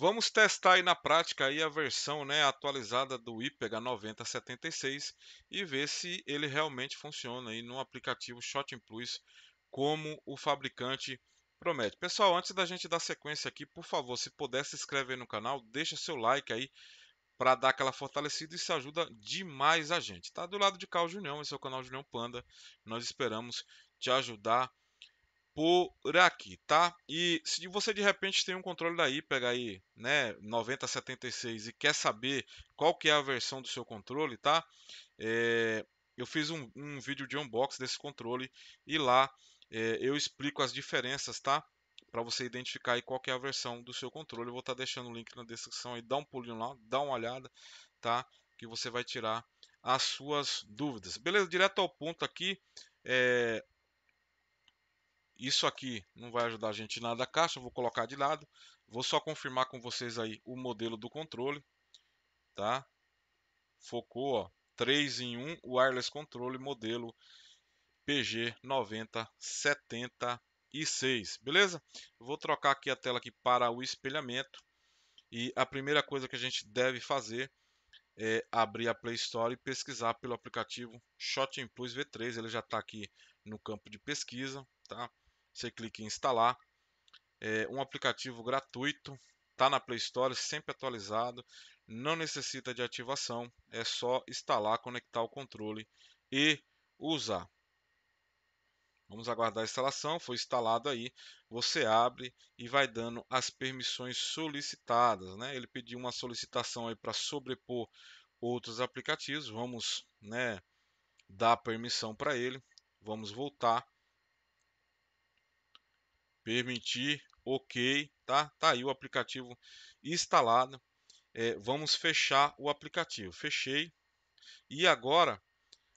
Vamos testar aí na prática aí a versão né, atualizada do IPEGA 9076 e ver se ele realmente funciona aí no aplicativo Shot Plus como o fabricante promete. Pessoal, antes da gente dar sequência aqui, por favor, se puder se inscreve aí no canal, deixa seu like aí para dar aquela fortalecida e se ajuda demais a gente. Tá do lado de cá o Junião, esse é o canal Junião Panda. Nós esperamos te ajudar por aqui, tá? E se você de repente tem um controle da pega aí, né, 9076 e quer saber qual que é a versão do seu controle, tá? É, eu fiz um, um, vídeo de unboxing desse controle e lá é, eu explico as diferenças, tá? Para você identificar aí qual que é a versão do seu controle. Eu vou estar tá deixando o link na descrição aí, dá um pulinho lá, dá uma olhada, tá? Que você vai tirar as suas dúvidas. Beleza, direto ao ponto aqui. É, isso aqui não vai ajudar a gente nada a caixa, vou colocar de lado. Vou só confirmar com vocês aí o modelo do controle, tá? Focou, ó, 3 em 1, wireless controle modelo PG9076, beleza? Vou trocar aqui a tela aqui para o espelhamento. E a primeira coisa que a gente deve fazer é abrir a Play Store e pesquisar pelo aplicativo Shot Impulse V3. Ele já está aqui no campo de pesquisa, tá? Você clica em instalar. É um aplicativo gratuito, está na Play Store, sempre atualizado, não necessita de ativação, é só instalar, conectar o controle e usar. Vamos aguardar a instalação, foi instalado aí, você abre e vai dando as permissões solicitadas, né? Ele pediu uma solicitação aí para sobrepor outros aplicativos, vamos, né, dar permissão para ele. Vamos voltar Permitir, ok, tá? Tá aí o aplicativo instalado. É, vamos fechar o aplicativo. Fechei. E agora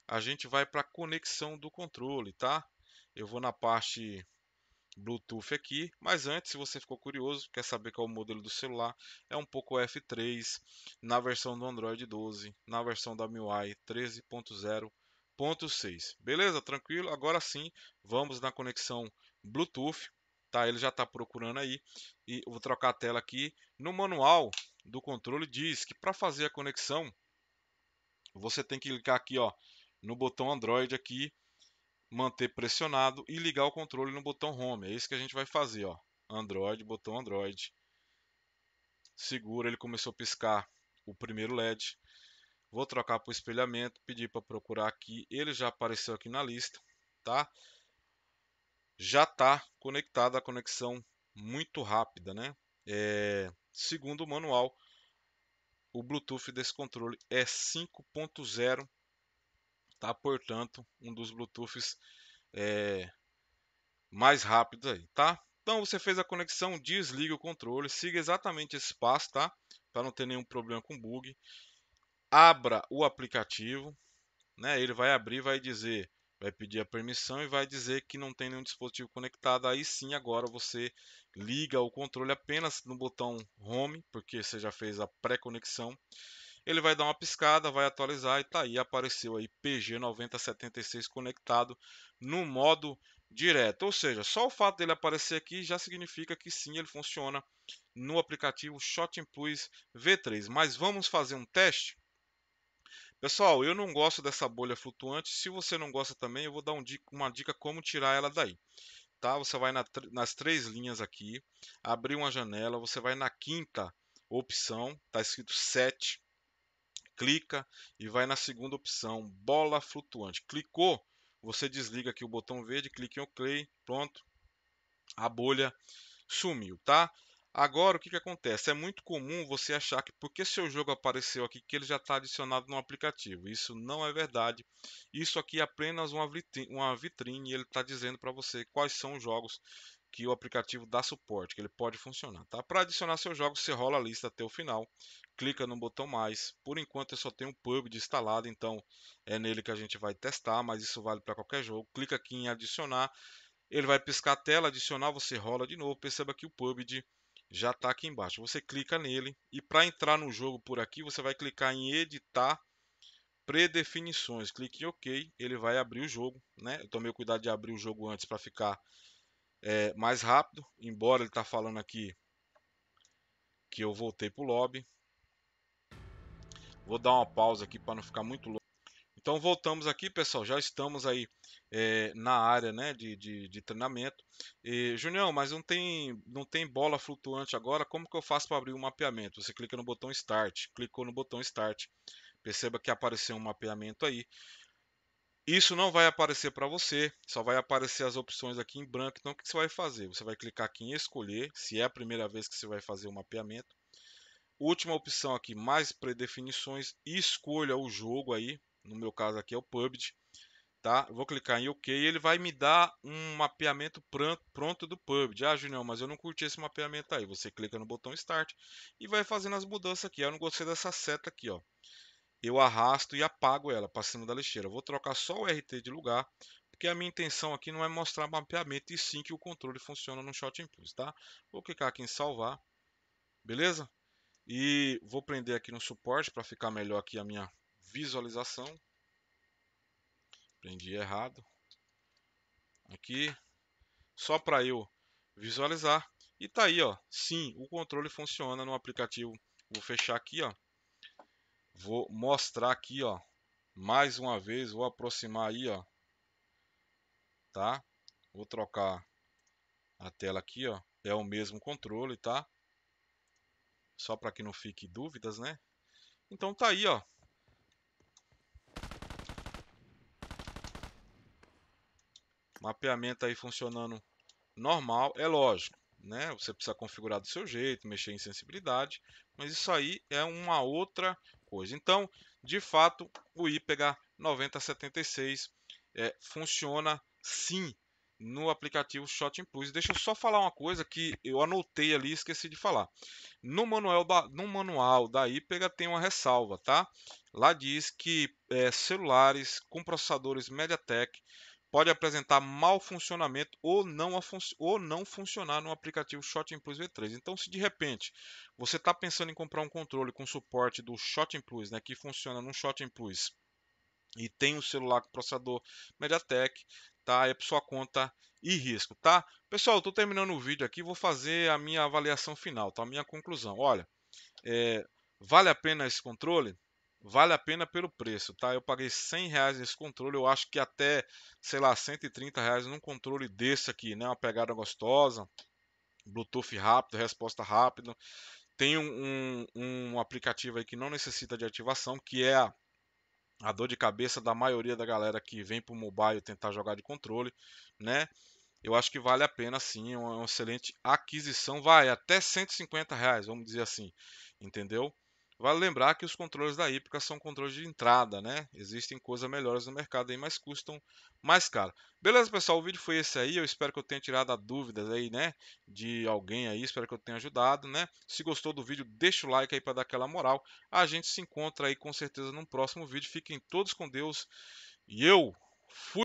a gente vai para a conexão do controle, tá? Eu vou na parte Bluetooth aqui, mas antes, se você ficou curioso, quer saber qual é o modelo do celular, é um pouco F3 na versão do Android 12, na versão da MIUI 13.0.6. Beleza? Tranquilo? Agora sim, vamos na conexão Bluetooth. Tá? Ele já está procurando aí. E vou trocar a tela aqui. No manual do controle diz que para fazer a conexão, você tem que clicar aqui ó, no botão Android aqui, manter pressionado e ligar o controle no botão Home. É isso que a gente vai fazer. Ó. Android, botão Android. Segura, ele começou a piscar o primeiro LED. Vou trocar para o espelhamento, pedir para procurar aqui. Ele já apareceu aqui na lista, tá? já está conectada a conexão muito rápida, né? É, segundo o manual, o Bluetooth desse controle é 5.0, tá? Portanto, um dos Bluetooths é, mais rápidos aí, tá? Então você fez a conexão, desliga o controle, siga exatamente esse passo, tá? Para não ter nenhum problema com bug. Abra o aplicativo, né? Ele vai abrir, vai dizer vai pedir a permissão e vai dizer que não tem nenhum dispositivo conectado. Aí sim, agora você liga o controle apenas no botão Home, porque você já fez a pré-conexão. Ele vai dar uma piscada, vai atualizar e tá aí apareceu aí PG9076 conectado no modo direto. Ou seja, só o fato dele aparecer aqui já significa que sim, ele funciona no aplicativo Shot Plus V3. Mas vamos fazer um teste? Pessoal, eu não gosto dessa bolha flutuante. Se você não gosta também, eu vou dar um dica, uma dica como tirar ela daí. Tá? Você vai na, nas três linhas aqui, abrir uma janela, você vai na quinta opção, está escrito 7, clica e vai na segunda opção, bola flutuante. Clicou, você desliga aqui o botão verde, clica em OK, pronto, a bolha sumiu, tá? Agora, o que, que acontece? É muito comum você achar que porque seu jogo apareceu aqui, que ele já está adicionado no aplicativo. Isso não é verdade. Isso aqui é apenas uma vitrine, uma vitrine e ele está dizendo para você quais são os jogos que o aplicativo dá suporte, que ele pode funcionar. Tá? Para adicionar seus jogos, você rola a lista até o final, clica no botão mais. Por enquanto eu só tenho o PUBG instalado, então é nele que a gente vai testar, mas isso vale para qualquer jogo. Clica aqui em adicionar, ele vai piscar a tela, adicionar, você rola de novo. Perceba que o PUBG já está aqui embaixo. Você clica nele e para entrar no jogo por aqui, você vai clicar em editar predefinições. Clique em OK, ele vai abrir o jogo. Né? Eu tomei cuidado de abrir o jogo antes para ficar é, mais rápido, embora ele está falando aqui que eu voltei para o lobby. Vou dar uma pausa aqui para não ficar muito longo. Então voltamos aqui, pessoal. Já estamos aí é, na área né, de, de, de treinamento. E, Junião, mas não tem, não tem bola flutuante agora. Como que eu faço para abrir o um mapeamento? Você clica no botão Start. Clicou no botão Start. Perceba que apareceu um mapeamento aí. Isso não vai aparecer para você, só vai aparecer as opções aqui em branco. Então, o que você vai fazer? Você vai clicar aqui em escolher, se é a primeira vez que você vai fazer o mapeamento. Última opção aqui, mais predefinições, escolha o jogo aí no meu caso aqui é o PUBG, tá? vou clicar em OK e ele vai me dar um mapeamento pronto do PUBG. Ah, Junião, mas eu não curti esse mapeamento aí. Você clica no botão Start e vai fazendo as mudanças aqui. Eu não gostei dessa seta aqui, ó. Eu arrasto e apago ela para cima da lixeira. Eu vou trocar só o RT de lugar, porque a minha intenção aqui não é mostrar mapeamento e sim que o controle funciona no Shot Impulse, tá? Vou clicar aqui em salvar, beleza? E vou prender aqui no suporte para ficar melhor aqui a minha visualização. Prendi errado. Aqui, só para eu visualizar. E tá aí, ó. Sim, o controle funciona no aplicativo. Vou fechar aqui, ó. Vou mostrar aqui, ó. Mais uma vez, vou aproximar aí, ó. Tá? Vou trocar a tela aqui, ó. É o mesmo controle, tá? Só para que não fique dúvidas, né? Então tá aí, ó. Mapeamento aí funcionando normal, é lógico, né? Você precisa configurar do seu jeito, mexer em sensibilidade, mas isso aí é uma outra coisa. Então, de fato, o IPEGA 9076 é, funciona sim no aplicativo Shot Impulse. Deixa eu só falar uma coisa que eu anotei ali e esqueci de falar. No manual da, no manual da IPEGA tem uma ressalva, tá? Lá diz que é, celulares com processadores MediaTek pode apresentar mau funcionamento ou não, fun ou não funcionar no aplicativo Shot Plus V3. Então, se de repente você está pensando em comprar um controle com suporte do Shot Plus, né, que funciona no Shot Plus, e tem um celular com processador MediaTek, tá? É por sua conta e risco, tá? Pessoal, estou terminando o vídeo aqui, vou fazer a minha avaliação final, tá? A minha conclusão. Olha, é, vale a pena esse controle? vale a pena pelo preço, tá? Eu paguei 100 reais nesse controle, eu acho que até, sei lá, 130 reais num controle desse aqui, né? Uma pegada gostosa, Bluetooth rápido, resposta rápida. Tem um, um, um aplicativo aí que não necessita de ativação, que é a, a dor de cabeça da maioria da galera que vem pro mobile tentar jogar de controle, né? Eu acho que vale a pena sim, é uma excelente aquisição, vai até 150 reais, vamos dizer assim, entendeu? Vale lembrar que os controles da hípica são controles de entrada, né? Existem coisas melhores no mercado aí, mas custam mais caro. Beleza, pessoal? O vídeo foi esse aí. Eu espero que eu tenha tirado a dúvidas aí, né? De alguém aí. Espero que eu tenha ajudado, né? Se gostou do vídeo, deixa o like aí para dar aquela moral. A gente se encontra aí com certeza num próximo vídeo. Fiquem todos com Deus. E eu fui.